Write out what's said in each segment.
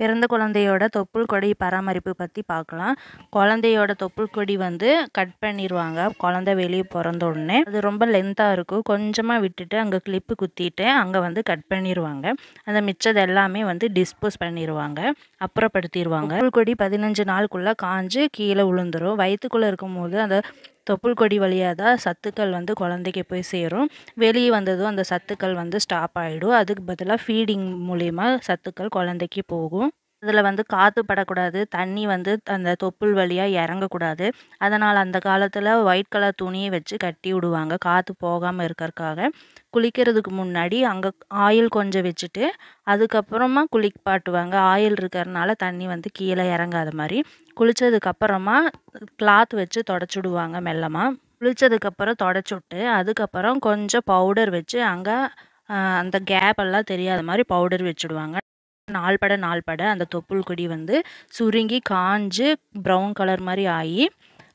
பிறந்த குழந்தையோட தொப்புள் கொடி பராமரிப்பு பற்றி பார்க்கலாம் குழந்தையோட தொப்புள் கொடி வந்து கட் பண்ணிடுவாங்க குழந்தை வெளியே பிறந்த உடனே அது ரொம்ப லென்த்தாக இருக்கும் கொஞ்சமாக விட்டுட்டு அங்கே கிளிப்பு குத்திட்டு அங்கே வந்து கட் பண்ணிடுவாங்க அந்த மிச்சது எல்லாமே வந்து டிஸ்போஸ் பண்ணிடுவாங்க அப்புறப்படுத்திடுவாங்க தொப்புள் கொடி பதினஞ்சு நாளுக்குள்ளே காஞ்சு கீழே விழுந்துடும் வயிற்றுக்குள்ளே இருக்கும்போது அந்த தொப்புள் கொடி வழியாக தான் சத்துக்கள் வந்து குழந்தைக்கு போய் சேரும் வெளியே வந்ததும் அந்த சத்துக்கள் வந்து ஸ்டாப் ஆகிடும் அதுக்கு பதிலாக ஃபீடிங் மூலிமா சத்துக்கள் குழந்தைக்கு போகும் அதில் வந்து காற்று படக்கூடாது தண்ணி வந்து அந்த தொப்புள் வழியாக இறங்கக்கூடாது அதனால் அந்த காலத்தில் ஒயிட் கலர் துணியை வச்சு கட்டி விடுவாங்க காற்று போகாமல் இருக்கிறதுக்காக குளிக்கிறதுக்கு முன்னாடி அங்கே ஆயில் கொஞ்சம் வச்சுட்டு அதுக்கப்புறமா குளிப்பாட்டுவாங்க ஆயில் இருக்கிறனால தண்ணி வந்து கீழே இறங்காத மாதிரி குளித்ததுக்கப்புறமா கிளாத் வச்சு தொடச்சிடுவாங்க மெல்லமாக குளித்ததுக்கப்புறம் தொடச்சுட்டு அதுக்கப்புறம் கொஞ்சம் பவுடர் வச்சு அங்கே அந்த கேப் எல்லாம் தெரியாத மாதிரி பவுடர் வச்சுடுவாங்க நாள்பட நாள்பட அந்த தொப்புள் கொடி வந்து சுருங்கி காஞ்சு ப்ரௌன் கலர் மாதிரி ஆகி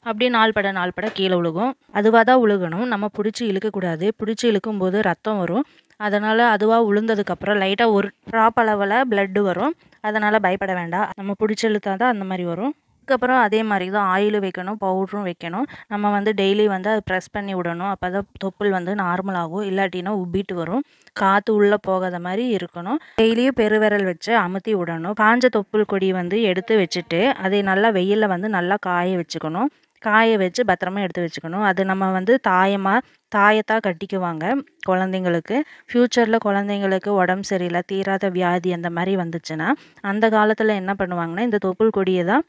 அப்படியே நாள்பட நாள்பட கீழே உழுகும் அதுவாக தான் உழுகணும் நம்ம பிடிச்சி இழுக்கக்கூடாது பிடிச்சி இழுக்கும் போது ரத்தம் வரும் அதனால் அதுவாக உளுந்ததுக்கப்புறம் லைட்டாக ஒரு ட்ராப் அளவில் பிளட்டு வரும் அதனால் பயப்பட வேண்டாம் நம்ம பிடிச்சி இழுத்தா தான் அந்த மாதிரி வரும் அதுக்கப்புறம் அதே மாதிரி தான் ஆயிலும் வைக்கணும் பவுட்ரும் வைக்கணும் நம்ம வந்து டெய்லி வந்து அதை ப்ரெஸ் பண்ணி விடணும் அப்போ தான் தொப்புள் வந்து நார்மலாகும் இல்லாட்டினா உப்பிட்டு வரும் காற்று உள்ளே போகாத மாதிரி இருக்கணும் டெய்லியும் பெருவிரல் வச்சு அமுத்தி விடணும் காஞ்ச தொப்புள் கொடி வந்து எடுத்து வச்சுட்டு அதை நல்லா வெயிலில் வந்து நல்லா காய வச்சுக்கணும் காய வச்சு பத்திரமா எடுத்து வச்சுக்கணும் அது நம்ம வந்து தாயமாக தாயத்தாக கட்டிக்குவாங்க குழந்தைங்களுக்கு ஃப்யூச்சரில் குழந்தைங்களுக்கு உடம்பு சரியில்லை தீராத வியாதி அந்த மாதிரி வந்துச்சுன்னா அந்த காலத்தில் என்ன பண்ணுவாங்கன்னா இந்த தொப்புள் கொடியை தான்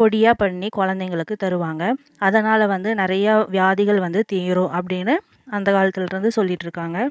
பொடியாக பண்ணி குழந்தைங்களுக்கு தருவாங்க அதனால் வந்து நிறையா வியாதிகள் வந்து தீரும் அப்படின்னு அந்த காலத்துலேருந்து சொல்லிகிட்ருக்காங்க